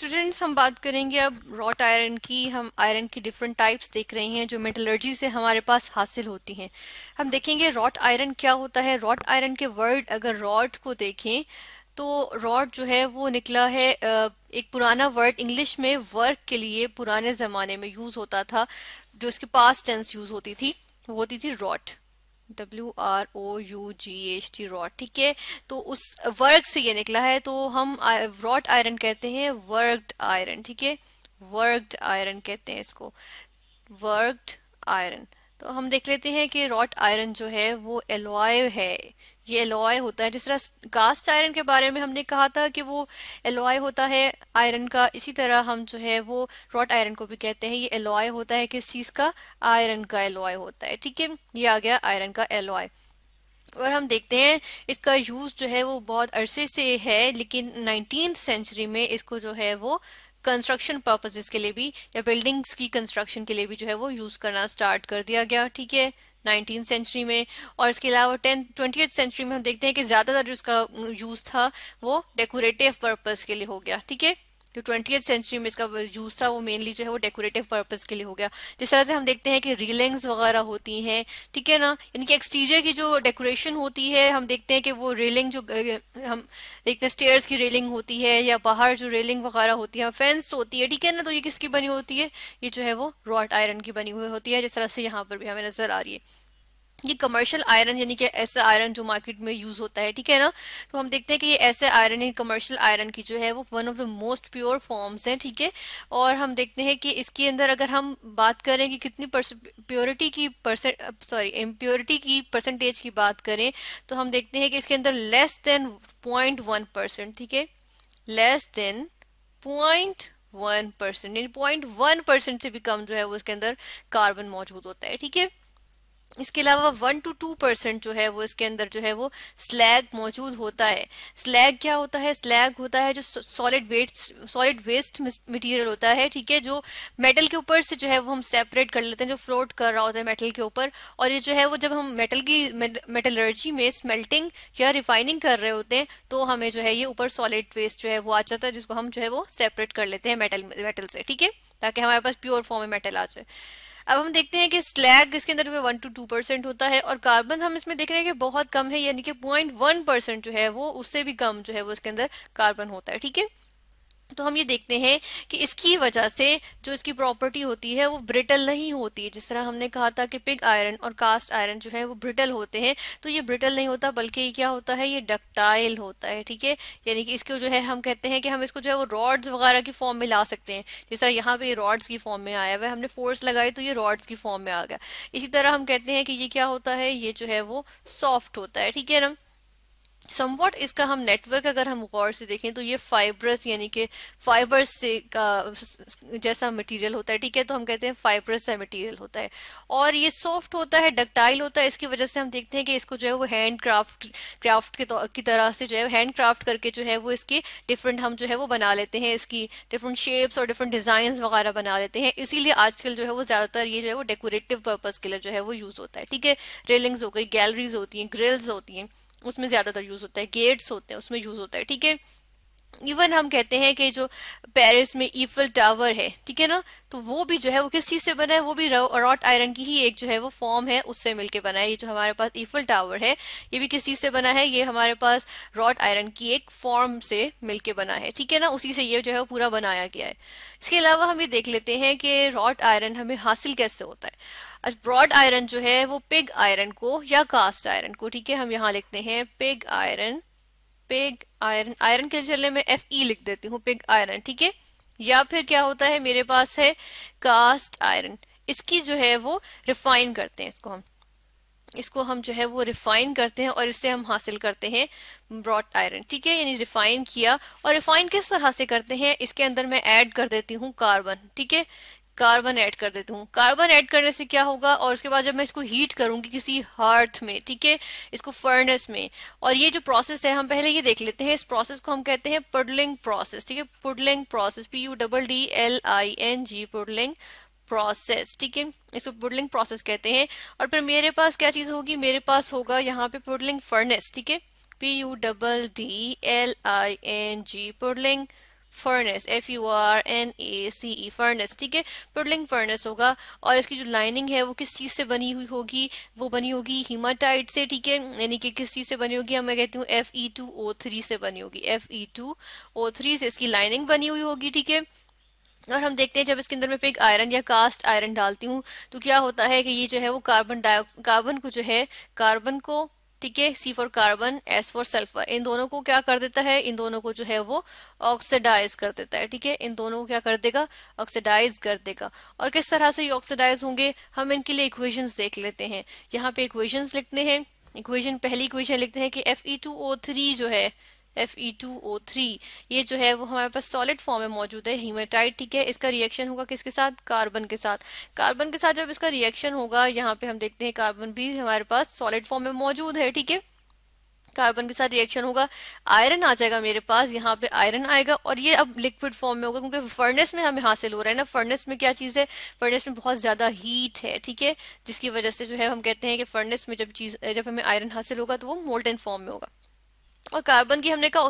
students हम बात करेंगे अब रॉट आयरन की हम आयरन की डिफरेंट टाइप्स देख रहे हैं जो मेटलर्जी से हमारे पास हासिल होती हैं हम देखेंगे रॉट आयरन क्या होता है रॉट आयरन के वर्ड अगर रॉड को देखें तो रॉट जो है वो निकला है एक पुराना वर्ड इंग्लिश में वर्क के लिए पुराने ज़माने में यूज़ होता था जो इसके पास टेंस यूज़ होती थी वो होती थी wrought W R O U G H T rod ठीक है तो उस वर्ग से ये निकला है तो हम रॉड आयरन कहते हैं वर्कड आयरन ठीक है वर्कड आयरन कहते हैं इसको वर्कड आयरन तो हम देख लेते हैं कि रॉट आयरन जो है वो एलोय है ये एलोय होता है जिस तरह कास्ट आयरन के बारे में हमने कहा था कि वो एलोय होता है आयरन का इसी तरह हम जो है वो रॉट आयरन को भी कहते हैं ये एलोय होता है किस चीज़ का आयरन का एलोय होता है ठीक है ये आ गया आयरन का एलोय और हम देखते हैं इसका यूज़ जो है वो बहुत अरसे से है लेकिन नाइनटीन सेंचुरी में इसको जो है वो कंस्ट्रक्शन पर्पजेस के लिए भी या बिल्डिंग्स की कंस्ट्रक्शन के लिए भी जो है वो यूज करना स्टार्ट कर दिया गया ठीक है नाइनटीन सेंचुरी में और इसके अलावा टें ट्वेंटी सेंचुरी में हम देखते हैं कि ज्यादातर जो इसका यूज था वो डेकोरेटिव पर्पज के लिए हो गया ठीक है जो ट्वेंटी सेंचुरी में इसका यूज था वो मेनली जो है वो डेकोरेटिव पर्पज के लिए हो गया जिस तरह से हम देखते हैं कि रेलिंग्स वगैरह होती हैं ठीक है ना यानी कि एक्सटीरियर की जो डेकोरेशन होती है हम देखते हैं कि वो रेलिंग जो हम देखते हैं स्टेयर्स की रेलिंग होती है या बाहर जो रेलिंग वगैरह होती है फेंस होती है ठीक है ना तो ये किसकी बनी होती है ये जो है वो रॉट आयरन की बनी हुई होती है जिस तरह से यहाँ पर भी हमें नजर आ रही है ये कमर्शियल आयरन यानी कि ऐसा आयरन जो मार्केट में यूज होता है ठीक है ना तो हम देखते हैं कि ये ऐसे आयरन ही कमर्शियल आयरन की जो है वो one of the most pure forms हैं ठीक है और हम देखते हैं कि इसके अंदर अगर हम बात करें कि कितनी प्योरिटी की परसेंट सॉरी इम्प्योरिटी की परसेंटेज की बात करें तो हम देखते हैं कि इसके अंदर less than point one percent ठीक है less than point one percent point one percent से भी कम जो है वो इसके अंदर कार्बन मौजूद होता है ठीक है इसके अलावा वन टू टू परसेंट जो है वो इसके अंदर जो है वो स्लैग मौजूद होता है स्लैग क्या होता है स्लैग होता है जो solid waste solid waste material होता है ठीक है जो मेटल के ऊपर से जो है वो हम सेपरेट कर लेते हैं जो फ्लोट कर रहा होता है मेटल के ऊपर और ये जो है वो जब हम मेटल की मेटलर्जी में स्मेल्टिंग या रिफाइनिंग कर रहे होते हैं तो हमें जो है ये ऊपर सॉलिड वेस्ट जो है वो आ जाता है जिसको हम जो है वो सेपरेट कर लेते हैं मेटल मेटल से ठीक है ताकि हमारे पास प्योर फॉर्म में मेटल आ जाए अब हम देखते हैं कि स्लैग इसके अंदर वन टू टू परसेंट होता है और कार्बन हम इसमें देख रहे हैं कि बहुत कम है यानी कि पॉइंट वन परसेंट जो है वो उससे भी कम जो है वो इसके अंदर कार्बन होता है ठीक है तो हम ये देखते हैं कि इसकी वजह से जो इसकी प्रॉपर्टी होती है वो ब्रिटल नहीं होती जिस तरह हमने कहा था कि पिग आयरन और कास्ट आयरन जो है वो ब्रिटल होते हैं तो ये ब्रिटल नहीं होता बल्कि ये क्या होता है ये डक्टाइल होता है ठीक है यानी कि इसको जो है हम कहते हैं कि हम इसको जो है वो रॉड्स वगैरह की फॉर्म में ला सकते हैं जिस तरह यहाँ पे रॉड्स की फॉर्म में आया हुआ हमने फोर्स लगाई तो ये रॉड्स की फॉर्म में आ गया इसी तरह हम कहते हैं कि ये क्या होता है ये जो है वो सॉफ्ट होता है ठीक है ना समवट इसका हम नेटवर्क अगर हम गौर से देखें तो ये फाइब्रस यानी कि फाइबर से का जैसा मटेरियल होता है ठीक है तो हम कहते हैं फाइबरस सा मटेरियल होता है और ये सॉफ्ट होता है डक्टाइल होता है इसकी वजह से हम देखते हैं कि इसको जो है वो हैंड क्राफ्ट क्राफ्ट के तो, की तरह से जो है हैंड क्राफ्ट करके जो है वो इसके डिफरेंट हम जो है वो बना लेते हैं इसकी डिफरेंट शेप्स और डिफरेंट डिजाइन वगैरह बना लेते हैं इसीलिए आजकल जो है वो ज्यादातर ये जो है वो डेकोरेटिव पर्पज के लिए जो है वो यूज होता है ठीक है रेलिंग्स हो गई गैलरीज होती हैं ग्रिल्स होती हैं उसमें ज़्यादातर यूज़ होता है गेट्स होते हैं उसमें यूज़ होता है ठीक है इवन हम कहते हैं कि जो पेरिस में ईफल टावर है ठीक है ना तो वो भी जो है वो किस चीज से बना है वो भी रॉट आयरन की ही एक जो है वो फॉर्म है उससे मिलके बना है ये जो हमारे पास ईफल टावर है ये भी किस चीज से बना है ये हमारे पास रॉट आयरन की एक फॉर्म से मिलके बना है ठीक है ना उसी से ये जो है पूरा बनाया गया है इसके अलावा हम ये देख लेते हैं कि रॉट आयरन हमें हासिल कैसे होता है ब्रॉड आयरन जो है वो पिग आयरन को या कास्ट आयरन को ठीक है हम यहाँ लिखते हैं pig iron pig iron iron के चलने में एफ ई e लिख देती हूँ पिग आयरन ठीक है या फिर क्या होता है मेरे पास है कास्ट आयरन इसकी जो है वो रिफाइन करते हैं इसको हम इसको हम जो है वो रिफाइन करते हैं और इससे हम हासिल करते हैं ब्रॉड आयरन ठीक है यानी रिफाइन किया और रिफाइन किस तरह से करते हैं इसके अंदर मैं ऐड कर देती हूँ कार्बन ठीक है कार्बन ऐड कर देती हूँ कार्बन ऐड करने से क्या होगा और उसके बाद जब मैं इसको हीट करूंगी किसी हार्थ में ठीक है इसको फर्नेस में और ये जो प्रोसेस है हम पहले ये देख लेते हैं इस प्रोसेस को हम कहते हैं पुडलिंग प्रोसेस ठीक है puddling process P U double D L I N G puddling process ठीक है इसको पुडलिंग प्रोसेस कहते हैं और फिर मेरे पास क्या चीज होगी मेरे पास होगा यहाँ पे पुडलिंग फर्नेस ठीक है P U double D L I N G puddling furnace F U R N A C E furnace ठीक है पुडलिंग फर्नेस होगा और इसकी जो लाइनिंग है वो किस चीज़ से बनी हुई होगी वो बनी होगी हिमाटाइट से ठीक है यानी कि किस चीज़ से बनी होगी मैं कहती हूँ F E two O three से बनी होगी F E two O three से इसकी लाइनिंग बनी हुई होगी ठीक है और हम देखते हैं जब इसके अंदर मैं पिग आयरन या कास्ट आयरन डालती हूँ तो क्या होता है कि ये जो है वो कार्बन डाइऑक्स कार्बन को जो है कार्बन को ठीक है C for carbon S for sulphur इन दोनों को क्या कर देता है इन दोनों को जो है वो ऑक्सीडाइज कर देता है ठीक है इन दोनों को क्या कर देगा ऑक्सीडाइज कर देगा और किस तरह से ये ऑक्सीडाइज होंगे हम इनके लिए इक्वेशन देख लेते हैं यहाँ पे इक्वेशन लिखते हैं इक्वेशन पहली इक्वेशन लिखते हैं कि F E two O three जो है Fe2O3 ये जो है वो हमारे पास सॉलिड फॉर्म में मौजूद है हीमेटाइट ठीक है इसका रिएक्शन होगा किसके साथ कार्बन के साथ कार्बन के साथ जब इसका रिएक्शन होगा यहाँ पे हम देखते हैं कार्बन भी हमारे पास सॉलिड फॉर्म में मौजूद है ठीक है कार्बन के साथ रिएक्शन होगा आयरन आ जाएगा मेरे पास यहाँ पे आयरन आएगा और ये अब लिक्विड फॉर्म में होगा क्योंकि फर्नेस में हमें हासिल हो रहा है ना फर्नेस में क्या चीज़ है फर्नेस में बहुत ज़्यादा हीट है ठीक है जिसकी वजह से जो है हम कहते हैं कि फर्नेस में जब चीज़ जब हमें आयरन हासिल होगा तो वो मोल्टन फॉर्म में होगा और कार्बन की हमने कहा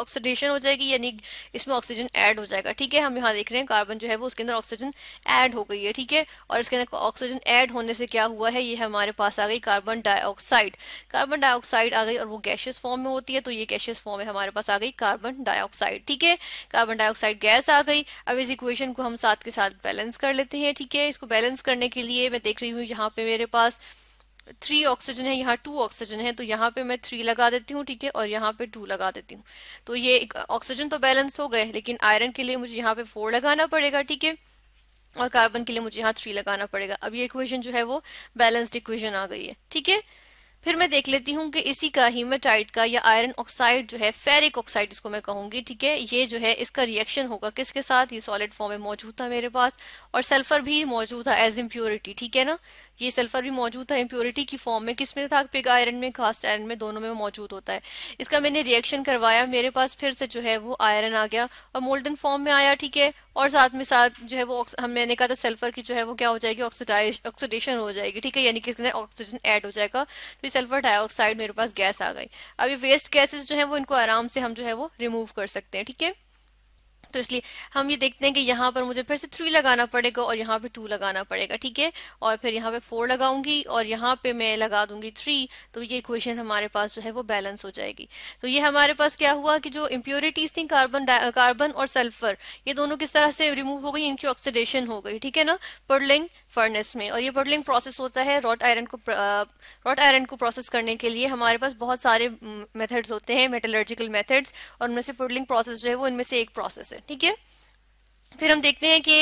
ऑक्सीडेशन हो जाएगी यानी इसमें ऑक्सीजन ऐड हो जाएगा ठीक है हम यहाँ देख रहे हैं कार्बन जो है वो उसके अंदर ऑक्सीजन ऐड हो गई है ठीक है और इसके अंदर ऑक्सीजन ऐड होने से क्या हुआ है ये हमारे पास आ गई कार्बन डाइऑक्साइड कार्बन डाइऑक्साइड आ गई और वो गैशियस फॉर्म में होती है तो ये गैशियस फॉर्म में हमारे पास आ गई कार्बन डाइऑक्साइड ठीक है कार्बन डाइऑक्साइड गैस आ गई अब इस इक्वेशन को हम साथ के साथ बैलेंस कर लेते हैं ठीक है इसको बैलेंस करने के लिए मैं देख रही हूँ यहाँ पे मेरे पास थ्री ऑक्सीजन है यहाँ टू ऑक्सीजन है तो यहाँ पे मैं थ्री लगा देती हूँ ठीक है और यहाँ पे टू लगा देती हूँ तो ये ऑक्सीजन तो बैलेंस हो गए लेकिन आयरन के लिए मुझे यहाँ पे फोर लगाना पड़ेगा ठीक है और कार्बन के लिए मुझे यहाँ थ्री लगाना पड़ेगा अब ये इक्वेशन जो है वो बैलेंस्ड इक्वेशन आ गई है ठीक है फिर मैं देख लेती हूँ कि इसी का हीमेटाइट का या आयरन ऑक्साइड जो है फेरिक ऑक्साइड इसको मैं कहूंगी ठीक है ये जो है इसका रिएक्शन होगा किसके साथ ये सॉलिड फॉर्म में मौजूद था मेरे पास और सल्फर भी मौजूद था एज इम्प्योरिटी ठीक है ना ये सल्फर भी मौजूद था इम्प्योरिटी की फॉर्म में किस में था पिग आयरन में कास्ट आयरन में दोनों में मौजूद होता है इसका मैंने रिएक्शन करवाया मेरे पास फिर से जो है वो आयरन आ गया और मोल्डन फॉर्म में आया ठीक है और साथ में साथ जो है वो हम मैंने कहा था सल्फर की जो है वो क्या हो जाएगी ऑक्सीडाइज ऑक्सीडेशन हो जाएगी ठीक है यानी कि इसके ऑक्सीजन ऐड हो जाएगा तो सल्फर डाइऑक्साइड मेरे पास गैस आ गई अब ये वेस्ट गैसेज जो है वो इनको आराम से हम जो है वो रिमूव कर सकते हैं ठीक है तो इसलिए हम ये देखते हैं कि यहाँ पर मुझे फिर से थ्री लगाना पड़ेगा और यहाँ पे टू लगाना पड़ेगा ठीक है और फिर यहाँ पे फोर लगाऊंगी और यहाँ पे मैं लगा दूंगी थ्री तो ये इक्वेशन हमारे पास जो है वो बैलेंस हो जाएगी तो ये हमारे पास क्या हुआ कि जो इम्प्योरिटीज थी कार्बन कार्बन और सल्फर ये दोनों किस तरह से रिमूव हो गई इनकी ऑक्सीडेशन हो गई ठीक है ना पर्लिंग फर्नेस में और ये पर्लिंग प्रोसेस होता है रॉट आयरन को रॉट आयरन को प्रोसेस करने के लिए हमारे पास बहुत सारे मेथड्स होते हैं मेटलर्जिकल मेथड्स और उनमें से पर्लिंग प्रोसेस जो है वो इनमें से एक प्रोसेस है ठीक है फिर हम देखते हैं कि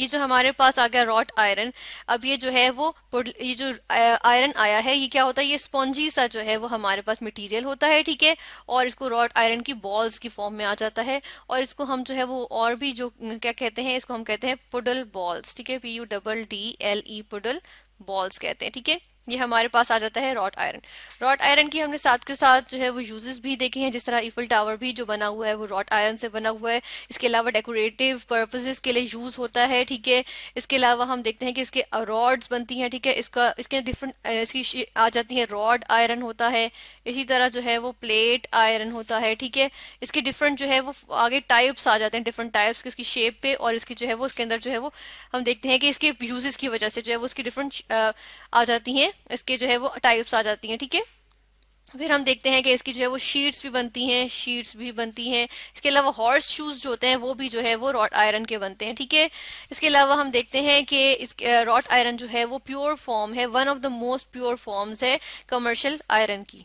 ये जो हमारे पास आ गया रॉट आयरन अब ये जो है वो ये जो आयरन आया है ये क्या होता है ये स्पॉन्जी सा जो है वो हमारे पास मटेरियल होता है ठीक है और इसको रॉट आयरन की बॉल्स की फॉर्म में आ जाता है और इसको हम जो है वो और भी जो क्या कहते हैं इसको हम कहते हैं पुडल बॉल्स ठीक है P U double D L E puddle balls कहते हैं ठीक है ये हमारे पास आ जाता है रॉट आयरन रॉट आयरन की हमने साथ के साथ जो है वो यूजेस भी देखे हैं जिस तरह ईफल टावर भी जो बना हुआ है वो रॉट आयरन से बना हुआ है इसके अलावा डेकोरेटिव पर्पजेज के लिए यूज होता है ठीक है इसके अलावा हम देखते हैं कि इसके रॉड्स बनती हैं ठीक है इसका इसके डिफरेंट इसकी आ जाती है रॉड आयरन होता है इसी तरह जो है वो प्लेट आयरन होता है ठीक है इसके डिफरेंट जो है वो आगे टाइप्स आ जाते हैं डिफरेंट टाइप्स के इसकी शेप पे और इसकी जो है वो इसके अंदर जो है वो हम देखते हैं कि इसके यूजेस की वजह से जो है वो इसकी डिफरेंट आ जाती हैं इसके जो है वो टाइप्स आ जाती हैं ठीक है फिर हम देखते हैं कि इसकी जो है वो शीट्स भी बनती हैं शीट्स भी बनती हैं इसके अलावा हॉर्स शूज जो होते हैं वो भी जो है वो रॉट आयरन के बनते हैं ठीक है इसके अलावा हम देखते हैं कि इस रॉट आयरन जो है वो प्योर फॉर्म है one of the most pure forms है कमर्शियल आयरन की